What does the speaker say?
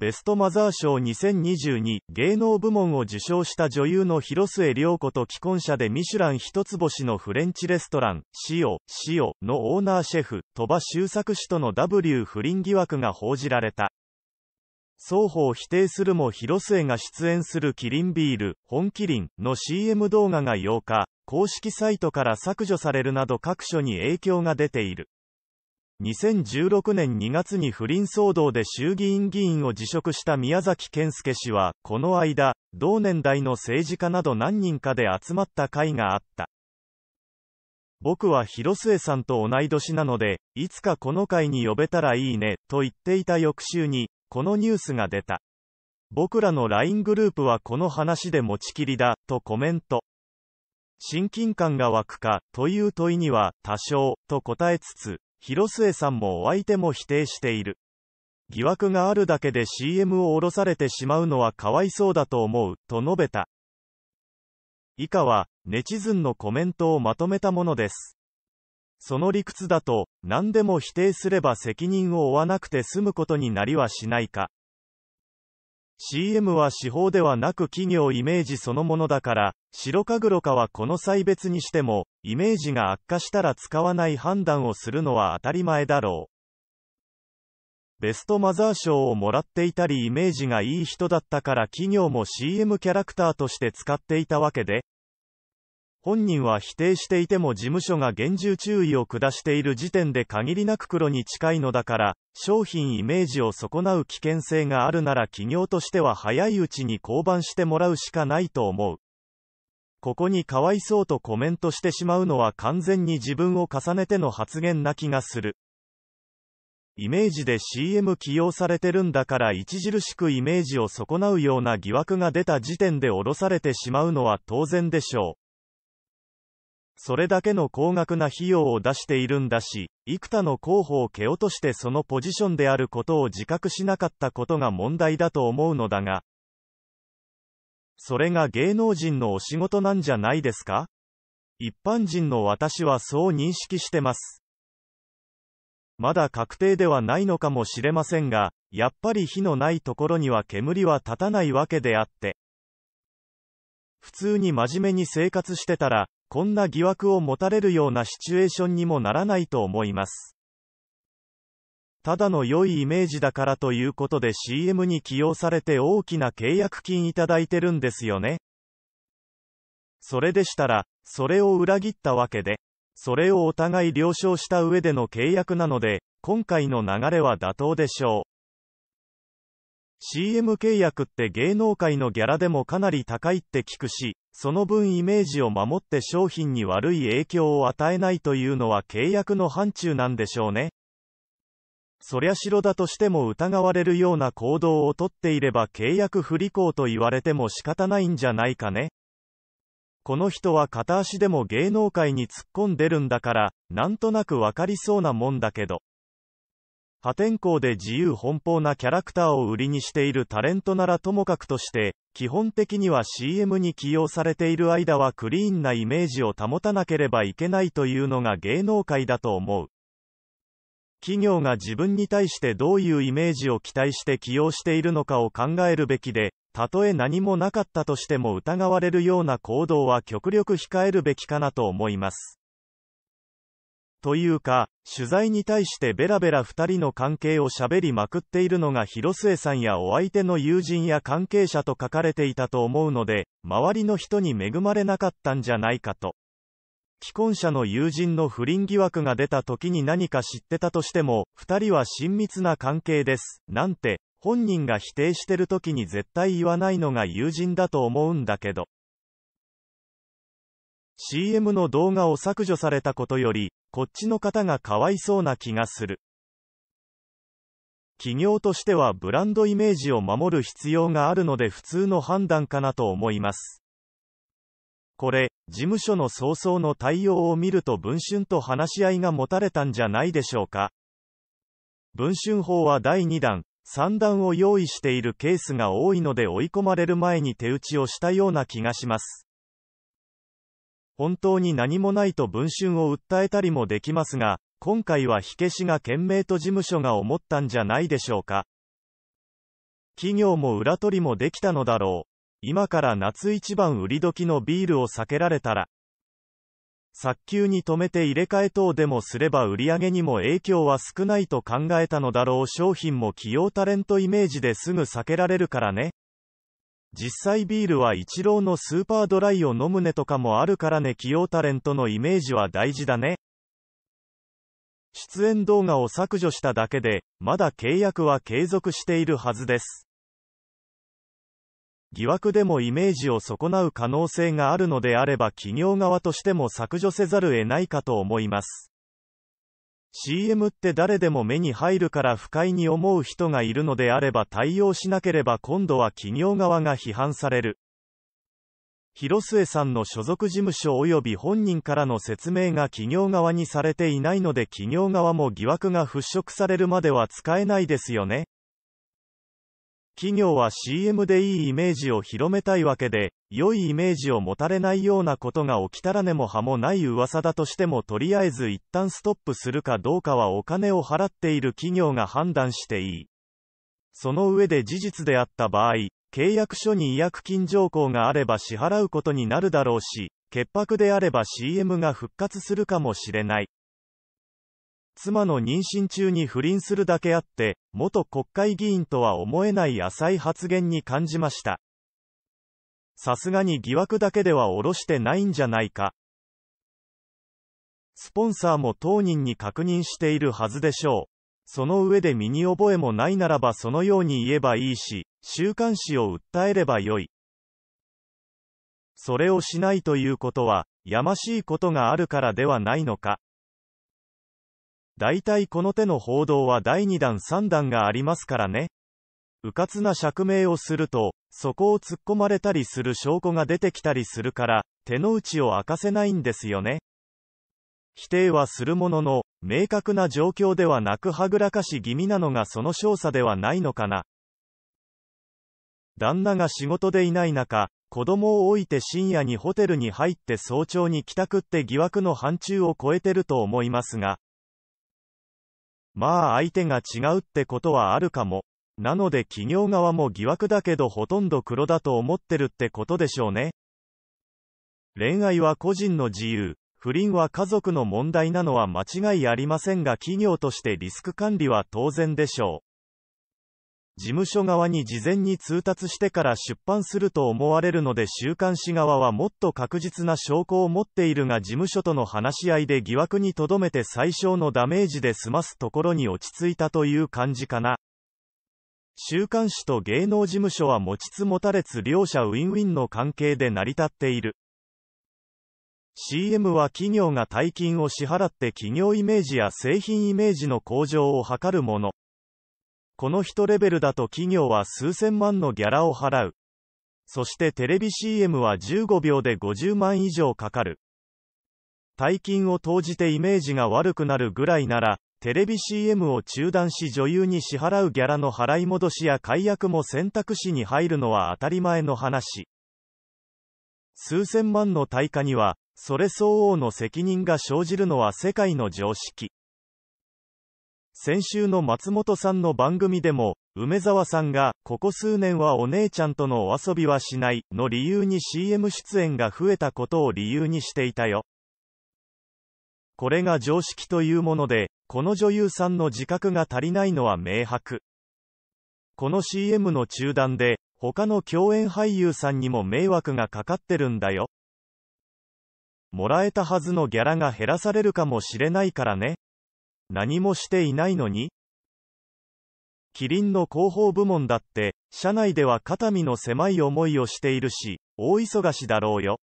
ベストマザー賞2022芸能部門を受賞した女優の広末涼子と既婚者でミシュラン一つ星のフレンチレストラン、シオ、シオのオーナーシェフ、鳥羽周作氏との W 不倫疑惑が報じられた。双方否定するも広末が出演するキリンビール、本キリンの CM 動画が8日、公式サイトから削除されるなど各所に影響が出ている。2016年2月に不倫騒動で衆議院議員を辞職した宮崎健介氏は、この間、同年代の政治家など何人かで集まった会があった。僕は広末さんと同い年なので、いつかこの会に呼べたらいいね、と言っていた翌週に、このニュースが出た。僕らの LINE グループはこの話で持ちきりだ、とコメント。親近感が湧くか、という問いには、多少、と答えつつ、広末さんもお相手も否定している。疑惑があるだけで CM を下ろされてしまうのはかわいそうだと思う、と述べた。以下は、ネチズンのコメントをまとめたものです。その理屈だと、何でも否定すれば責任を負わなくて済むことになりはしないか。CM は司法ではなく企業イメージそのものだから、白か黒かはこの際別にしても、イメージが悪化したら使わない判断をするのは当たり前だろう。ベストマザー賞をもらっていたりイメージがいい人だったから企業も CM キャラクターとして使っていたわけで、本人は否定していても事務所が厳重注意を下している時点で限りなく黒に近いのだから、商品イメージを損なう危険性があるなら企業としては早いうちに降板してもらうしかないと思う。ここにかわいそうとコメントしてしまうのは完全に自分を重ねての発言な気がする。イメージで CM 起用されてるんだから著しくイメージを損なうような疑惑が出た時点で降ろされてしまうのは当然でしょう。それだけの高額な費用を出しているんだし、幾多の候補を蹴落としてそのポジションであることを自覚しなかったことが問題だと思うのだが、それが芸能人のお仕事なんじゃないですか一般人の私はそう認識してます。まだ確定ではないのかもしれませんが、やっぱり火のないところには煙は立たないわけであって、普通に真面目に生活してたら、こんな疑惑を持たれるようなシチュエーションにもならないと思います。ただの良いイメージだからということで CM に起用されて大きな契約金いただいてるんですよね。それでしたら、それを裏切ったわけで、それをお互い了承した上での契約なので、今回の流れは妥当でしょう。CM 契約って芸能界のギャラでもかなり高いって聞くし、その分イメージを守って商品に悪い影響を与えないというのは契約の範疇なんでしょうね。そりゃ白だとしても疑われるような行動をとっていれば契約不履行と言われても仕方ないんじゃないかね。この人は片足でも芸能界に突っ込んでるんだから、なんとなくわかりそうなもんだけど。破天荒で自由奔放なキャラクターを売りにしているタレントならともかくとして、基本的には CM に起用されている間はクリーンなイメージを保たなければいけないというのが芸能界だと思う。企業が自分に対してどういうイメージを期待して起用しているのかを考えるべきで、たとえ何もなかったとしても疑われるような行動は極力控えるべきかなと思います。というか、取材に対してベラベラ2人の関係を喋りまくっているのが広末さんやお相手の友人や関係者と書かれていたと思うので、周りの人に恵まれなかったんじゃないかと。既婚者の友人の不倫疑惑が出た時に何か知ってたとしても、2人は親密な関係です、なんて、本人が否定してる時に絶対言わないのが友人だと思うんだけど。CM の動画を削除されたことより、こっちの方がかわいそうな気がする。企業としてはブランドイメージを守る必要があるので普通の判断かなと思います。これ、事務所の早々の対応を見ると文春と話し合いが持たれたんじゃないでしょうか。文春法は第2弾、3弾を用意しているケースが多いので追い込まれる前に手打ちをしたような気がします。本当に何もないと文春を訴えたりもできますが、今回は火消しが懸命と事務所が思ったんじゃないでしょうか。企業も裏取りもできたのだろう。今から夏一番売り時のビールを避けられたら、早急に止めて入れ替え等でもすれば売り上げにも影響は少ないと考えたのだろう商品も企業タレントイメージですぐ避けられるからね。実際ビールはイチローのスーパードライを飲むねとかもあるからね起用タレントのイメージは大事だね。出演動画を削除しただけで、まだ契約は継続しているはずです。疑惑でもイメージを損なう可能性があるのであれば企業側としても削除せざるを得ないかと思います。CM って誰でも目に入るから不快に思う人がいるのであれば対応しなければ今度は企業側が批判される。広末さんの所属事務所及び本人からの説明が企業側にされていないので企業側も疑惑が払拭されるまでは使えないですよね。企業は CM でいいイメージを広めたいわけで、良いイメージを持たれないようなことが起きたら根も葉もない噂だとしてもとりあえず一旦ストップするかどうかはお金を払っている企業が判断していい。その上で事実であった場合、契約書に違約金条項があれば支払うことになるだろうし、潔白であれば CM が復活するかもしれない。妻の妊娠中に不倫するだけあって、元国会議員とは思えない浅い発言に感じました。さすがに疑惑だけでは下ろしてないんじゃないか。スポンサーも当人に確認しているはずでしょう。その上で身に覚えもないならばそのように言えばいいし、週刊誌を訴えればよい。それをしないということは、やましいことがあるからではないのか。大体この手の報道は第2弾3弾がありますからね。うかつな釈明をすると、そこを突っ込まれたりする証拠が出てきたりするから、手の内を明かせないんですよね。否定はするものの、明確な状況ではなくはぐらかし気味なのがその少佐ではないのかな。旦那が仕事でいない中、子供を置いて深夜にホテルに入って早朝に帰宅って疑惑の範疇を超えてると思いますが、まあ相手が違うってことはあるかも。なので企業側も疑惑だけどほとんど黒だと思ってるってことでしょうね。恋愛は個人の自由、不倫は家族の問題なのは間違いありませんが企業としてリスク管理は当然でしょう。事務所側に事前に通達してから出版すると思われるので週刊誌側はもっと確実な証拠を持っているが事務所との話し合いで疑惑にとどめて最小のダメージで済ますところに落ち着いたという感じかな。週刊誌と芸能事務所は持ちつ持たれつ両者ウィンウィンの関係で成り立っている。CM は企業が大金を支払って企業イメージや製品イメージの向上を図るもの。この人レベルだと企業は数千万のギャラを払う。そしてテレビ CM は15秒で50万以上かかる。大金を投じてイメージが悪くなるぐらいなら、テレビ CM を中断し女優に支払うギャラの払い戻しや解約も選択肢に入るのは当たり前の話。数千万の対価には、それ相応の責任が生じるのは世界の常識。先週の松本さんの番組でも、梅沢さんが、ここ数年はお姉ちゃんとのお遊びはしない、の理由に CM 出演が増えたことを理由にしていたよ。これが常識というもので、この女優さんの自覚が足りないのは明白。この CM の中断で、他の共演俳優さんにも迷惑がかかってるんだよ。もらえたはずのギャラが減らされるかもしれないからね。何もしていないのにキリンの広報部門だって、社内では肩身の狭い思いをしているし、大忙しだろうよ。